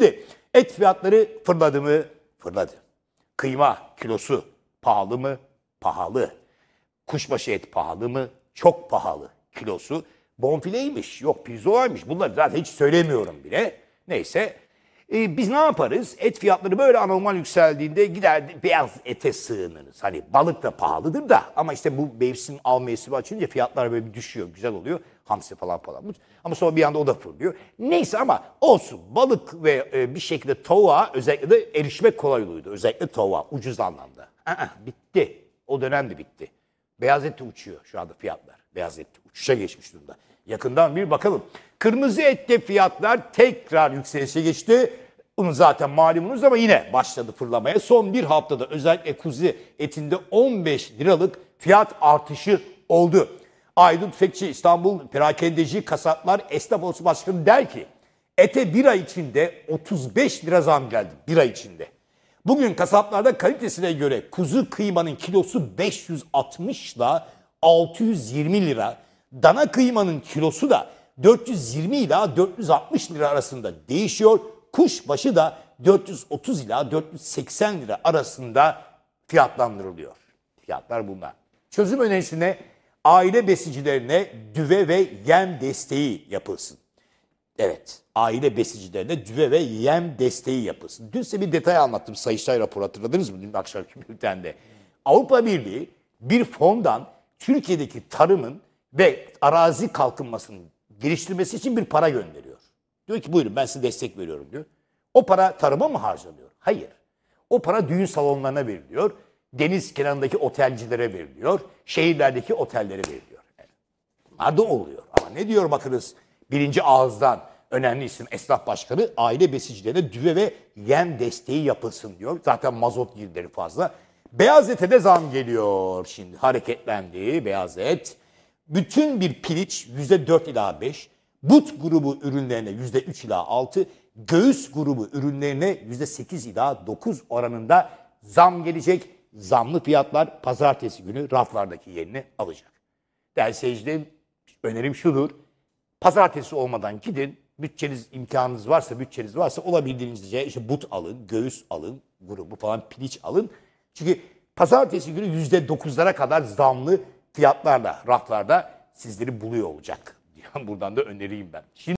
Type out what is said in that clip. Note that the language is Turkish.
Şimdi et fiyatları fırladı mı? Fırladı. Kıyma kilosu pahalı mı? Pahalı. Kuşbaşı et pahalı mı? Çok pahalı kilosu. Bonfileymiş, yok pirzolaymış. Bunları zaten hiç söylemiyorum bile. Neyse. Ee, biz ne yaparız? Et fiyatları böyle anormal yükseldiğinde gider beyaz ete sığınırız. Hani balık da pahalıdır da ama işte bu mevsim av mevsimi açınca fiyatlar böyle bir düşüyor. Güzel oluyor. Hamsi falan falan. Ama sonra bir anda o da fırlıyor. Neyse ama olsun. Balık ve e, bir şekilde tavuğa özellikle de erişmek kolay Özellikle tavuğa ucuz anlamda. Aa, bitti. O dönem de bitti. Beyaz et uçuyor şu anda fiyatlar. Beyaz et uçuşa geçmiş durumda. Yakından bir bakalım. Kırmızı ette fiyatlar tekrar yükselişe geçti. Bunu zaten malumunuz ama yine başladı fırlamaya. Son bir haftada özellikle kuzi etinde 15 liralık fiyat artışı oldu. Aydın Tüfekçi İstanbul Perakendeci Kasaplar Esnaf Odası Başkanı der ki ete bir ay içinde 35 lira zam geldi bir ay içinde. Bugün kasaplarda kalitesine göre kuzu kıymanın kilosu 560 ile 620 lira. Dana kıymanın kilosu da 420 ila 460 lira arasında değişiyor. Kuş başı da 430 ila 480 lira arasında fiyatlandırılıyor. Fiyatlar bunlar. Çözüm önerisine aile besicilerine düve ve yem desteği yapılsın. Evet, aile besicilerine düve ve yem desteği yapılsın. Dün size bir detay anlattım Sayıştay raporu hatırladınız mı dün akşamki bültende? Avrupa Birliği bir fondan Türkiye'deki tarımın ve arazi kalkınmasının geliştirmesi için bir para gönderiyor. Diyor ki buyurun ben size destek veriyorum diyor. O para tarıma mı harcanıyor? Hayır. O para düğün salonlarına veriliyor deniz kenarındaki otelcilere veriliyor, şehirlerdeki otellere veriliyor. Yani adı oluyor. Ama ne diyor bakınız birinci ağızdan önemli isim esnaf başkanı aile besicilerine düve ve yem desteği yapılsın diyor. Zaten mazot girdileri fazla. Beyaz ete de zam geliyor şimdi hareketlendi beyaz et. Bütün bir piliç %4 ila 5, but grubu ürünlerine yüzde %3 ila 6, göğüs grubu ürünlerine yüzde %8 ila 9 oranında zam gelecek zamlı fiyatlar pazartesi günü raflardaki yerini alacak. Değerli seyircilerim önerim şudur. Pazartesi olmadan gidin. Bütçeniz, imkanınız varsa, bütçeniz varsa olabildiğince işte but alın, göğüs alın, grubu falan piliç alın. Çünkü pazartesi günü yüzde dokuzlara kadar zamlı fiyatlarla, raflarda sizleri buluyor olacak. Buradan da öneriyim ben. Şimdi